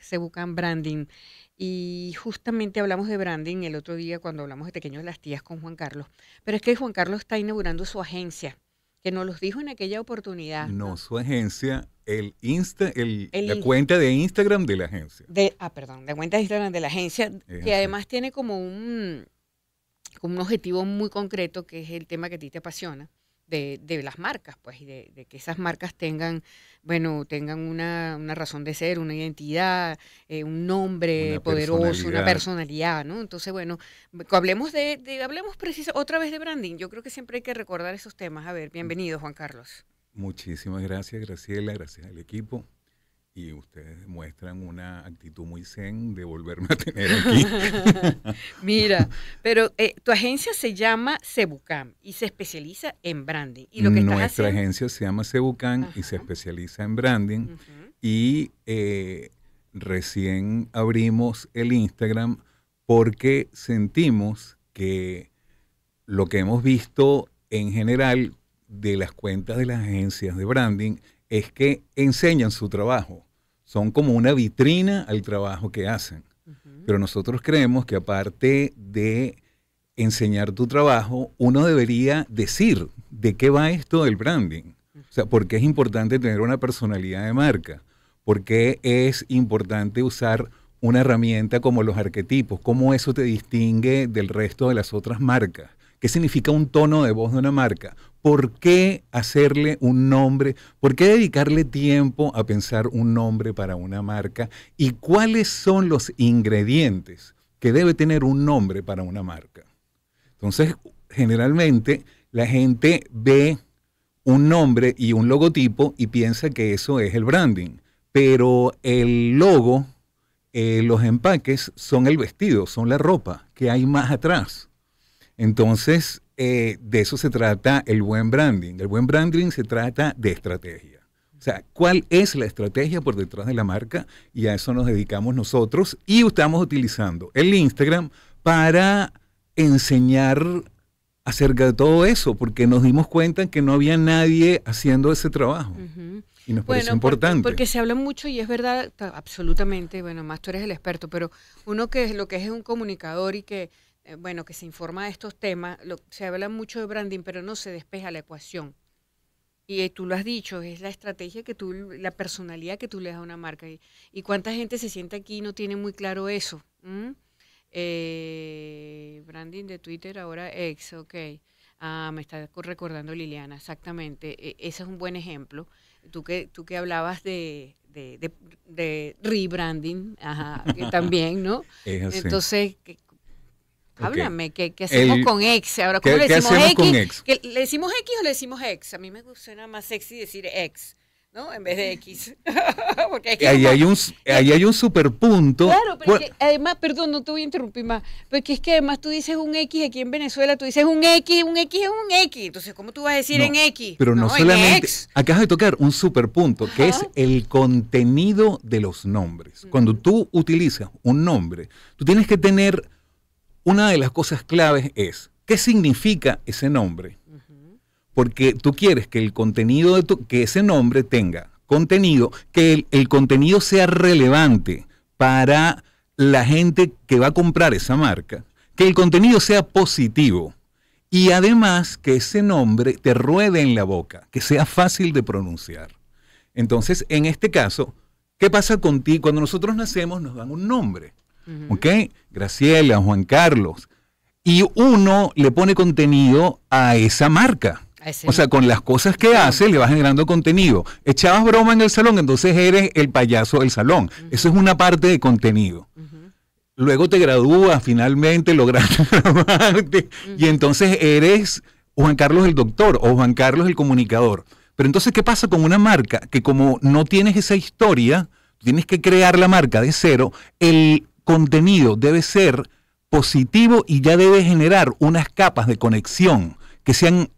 se buscan branding. Y justamente hablamos de branding el otro día cuando hablamos de Pequeños de las Tías con Juan Carlos. Pero es que Juan Carlos está inaugurando su agencia, que nos los dijo en aquella oportunidad. No, su agencia, el la cuenta de Instagram de la agencia. De, ah, perdón, la cuenta de Instagram de la agencia, que además tiene como un, como un objetivo muy concreto, que es el tema que a ti te apasiona de, de, las marcas, pues, y de, que esas marcas tengan, bueno, tengan una, una razón de ser, una identidad, eh, un nombre poderoso, una personalidad, ¿no? Entonces, bueno, hablemos de, hablemos precisa, otra vez de branding. Yo creo que siempre hay que recordar esos temas. A ver, bienvenido, Juan Carlos. Muchísimas gracias, Graciela, gracias al equipo y ustedes muestran una actitud muy zen de volverme a tener aquí. Mira, pero eh, tu agencia se llama Cebucam y se especializa en branding. ¿Y lo que Nuestra agencia se llama Cebucam y se especializa en branding. Y eh, recién abrimos el Instagram porque sentimos que lo que hemos visto en general de las cuentas de las agencias de branding es que enseñan su trabajo son como una vitrina al trabajo que hacen. Pero nosotros creemos que aparte de enseñar tu trabajo, uno debería decir de qué va esto del branding. O sea, por qué es importante tener una personalidad de marca, por qué es importante usar una herramienta como los arquetipos, cómo eso te distingue del resto de las otras marcas. ¿Qué significa un tono de voz de una marca? ¿Por qué hacerle un nombre? ¿Por qué dedicarle tiempo a pensar un nombre para una marca? ¿Y cuáles son los ingredientes que debe tener un nombre para una marca? Entonces, generalmente la gente ve un nombre y un logotipo y piensa que eso es el branding. Pero el logo, eh, los empaques son el vestido, son la ropa que hay más atrás. Entonces, eh, de eso se trata el buen branding. El buen branding se trata de estrategia. O sea, ¿cuál es la estrategia por detrás de la marca? Y a eso nos dedicamos nosotros y estamos utilizando el Instagram para enseñar acerca de todo eso, porque nos dimos cuenta que no había nadie haciendo ese trabajo. Y nos parece importante. Porque, porque, se habla mucho y es verdad, absolutamente, bueno, más tú eres el experto, pero uno que es lo que es un comunicador y que eh, bueno, que se informa de estos temas, se habla mucho de branding, pero no se despeja la ecuación. Y eh, tú lo has dicho, es la estrategia que tú, la personalidad que tú le das a una marca. Y, y cuánta gente se siente aquí y no tiene muy claro eso. Eh, branding de Twitter, ahora ex, ok. Ah, me está recordando Liliana, exactamente. E, ese es un buen ejemplo. Tú que, tú que hablabas de, de, de, rebranding, también, ¿no? Entonces, Háblame, ¿qué, hacemos con X? Ahora, ¿cómo le decimos X? ¿Le decimos X o le decimos X? A mí me suena más sexy decir X, ¿no? En vez de X. Porque ahí, hay un, ahí hay un superpunto. Claro, pero además, perdón, no te voy a interrumpir más, porque es que además tú dices un X aquí en Venezuela, tú dices un X, un X es un X. Entonces, ¿cómo tú vas a decir en X? Pero no, solamente. Acabas de tocar un super punto, que es el contenido de los nombres. Cuando tú utilizas un nombre, tú tienes que tener una de las cosas claves es, ¿qué significa ese nombre? Porque tú quieres que el contenido de que ese nombre tenga contenido, que el, contenido sea relevante para la gente que va a comprar esa marca, que el contenido sea positivo y además que ese nombre te ruede en la boca, que sea fácil de pronunciar. Entonces, en este caso, ¿qué pasa con ti? Cuando nosotros nacemos nos dan un nombre. ¿ok? Graciela, Juan Carlos. Y uno le pone contenido a esa marca. O sea, con las cosas que hace le vas generando contenido. Echabas broma en el salón, entonces eres el payaso del salón. Eso es una parte de contenido. Luego te gradúas, finalmente logras graduarte. Y entonces eres Juan Carlos el doctor o Juan Carlos el comunicador. Pero entonces, ¿qué pasa con una marca? Que como no tienes esa historia, tienes que crear la marca de cero, el contenido debe ser positivo y ya debe generar unas capas de conexión que sean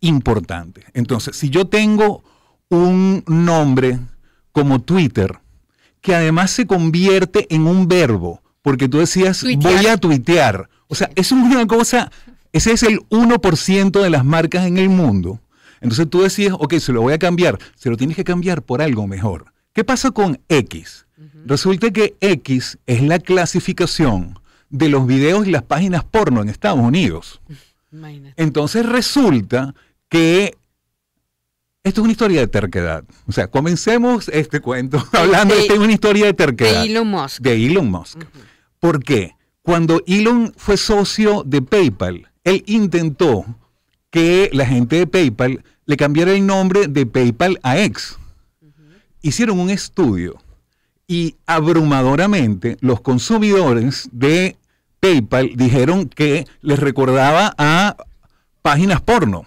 importantes. Entonces, si yo tengo un nombre como Twitter, que además se convierte en un verbo, porque tú decías, voy a tuitear. O sea, es una cosa, ese es el 1% de las marcas en el mundo. Entonces tú decías, ok, se lo voy a cambiar, se lo tienes que cambiar por algo mejor. ¿Qué pasa con X? Resulta que X es la clasificación de los videos y las páginas porno en Estados Unidos. Entonces resulta que esto es una historia de terquedad. O sea, comencemos este cuento hablando de, una historia de terquedad. De Elon Musk. De Elon Musk. ¿Por qué? Cuando Elon fue socio de PayPal, él intentó que la gente de PayPal le cambiara el nombre de PayPal a X hicieron un estudio y abrumadoramente los consumidores de PayPal dijeron que les recordaba a páginas porno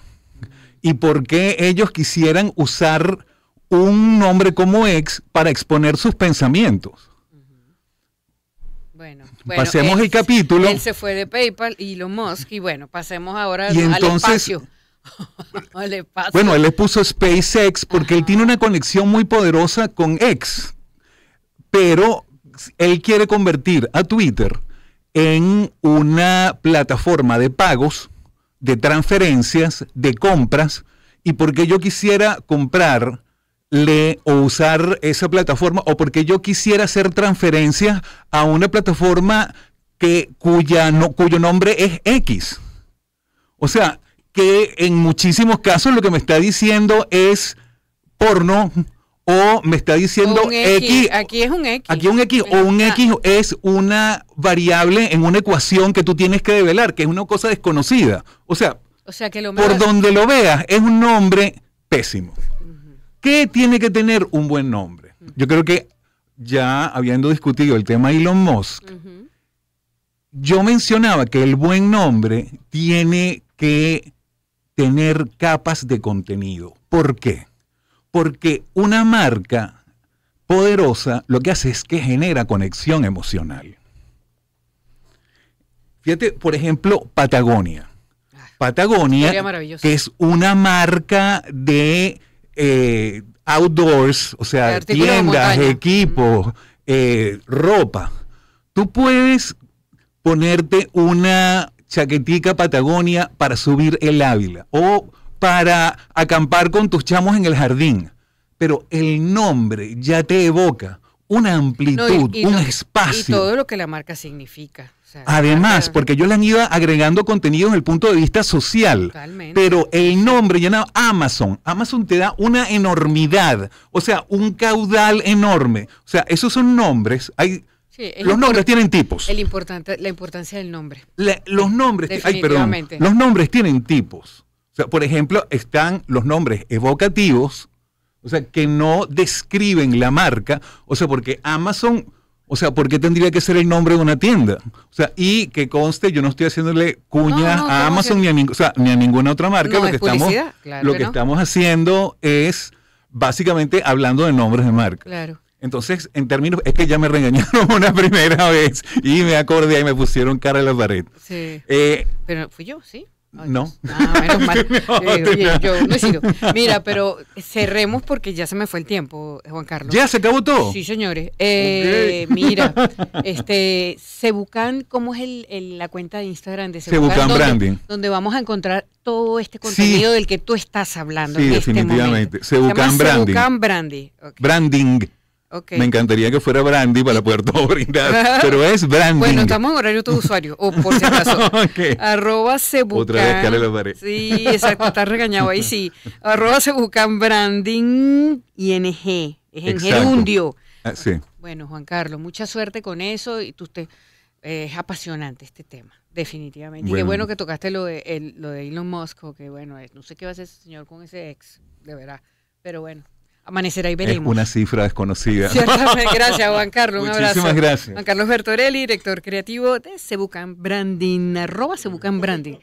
y por qué ellos quisieran usar un nombre como ex para exponer sus pensamientos. Bueno, pasemos el capítulo. Él se fue de PayPal y Elon Musk y bueno, pasemos ahora al espacio. bueno, él le puso SpaceX porque él tiene una conexión muy poderosa con X, pero él quiere convertir a Twitter en una plataforma de pagos, de transferencias, de compras, y porque yo quisiera comprarle o usar esa plataforma o porque yo quisiera hacer transferencias a una plataforma que cuya cuyo nombre es X. O sea, que en muchísimos casos lo que me está diciendo es porno o me está diciendo X, Aquí es un X. Aquí es un X o un X es una variable en una ecuación que tú tienes que develar, que es una cosa desconocida. O sea, por donde lo veas, es un nombre pésimo. ¿Qué tiene que tener un buen nombre? Yo creo que ya habiendo discutido el tema Elon Musk, yo mencionaba que el buen nombre tiene que tener capas de contenido. ¿Por qué? Porque una marca poderosa lo que hace es que genera conexión emocional. Fíjate, por ejemplo, Patagonia. Ah, Patagonia, que es una marca de eh, outdoors, o sea, tiendas, equipos, mm. eh, ropa. Tú puedes ponerte una, chaquetica Patagonia para subir el Ávila o para acampar con tus chamos en el jardín. Pero el nombre ya te evoca una amplitud, un espacio. Y todo lo que la marca significa. Además, porque yo le han ido agregando contenido desde el punto de vista social. Pero el nombre, ya Amazon. Amazon te da una enormidad, o sea, un caudal enorme. O sea, esos son nombres. Hay los nombres tienen tipos. El importante, la importancia del nombre. los nombres, ay, perdón, los nombres tienen tipos. O sea, por ejemplo, están los nombres evocativos, o sea, que no describen la marca, o sea, porque Amazon, o sea, ¿por qué tendría que ser el nombre de una tienda? O sea, y que conste, yo no estoy haciéndole cuñas a Amazon ni a, ni a, ninguna otra marca, lo, que, estamos, lo que, estamos haciendo es básicamente hablando de nombres de marca. Claro. Entonces, en términos, es que ya me regañaron una primera vez y me acordé y me pusieron cara a la pared. Sí. Eh, pero fui yo, sí. no. Ah, mal. yo no he sido. Mira, pero cerremos porque ya se me fue el tiempo, Juan Carlos. Ya se acabó todo. Sí, señores. Eh, mira, este, Cebucan, ¿cómo es la cuenta de Instagram de Cebucan? Branding. Donde vamos a encontrar todo este contenido del que tú estás hablando. Sí, este definitivamente. Este Cebucan Branding. Cebucan Branding. Branding. Me encantaría que fuera brandy para poder todo brindar, pero es brandy. Bueno, estamos en horario de usuario, o por si acaso. Arroba Arroba Cebucan. Otra vez que la pared. Sí, exacto, está regañado ahí, sí. Arroba Cebucan Branding ING. Es en gerundio. Ah, sí. Bueno, Juan Carlos, mucha suerte con eso y tú te, eh, es apasionante este tema, definitivamente. Y qué bueno que tocaste lo de, el, lo de Elon Musk, que bueno, eh, no sé qué va a hacer ese señor con ese ex, de verdad, pero bueno. Amanecerá y veremos. Es una cifra desconocida. Ciertamente. Gracias, Juan Carlos. Un Muchísimas gracias. Juan Carlos Bertorelli, director creativo de Sebucan Branding, arroba Sebucan Branding.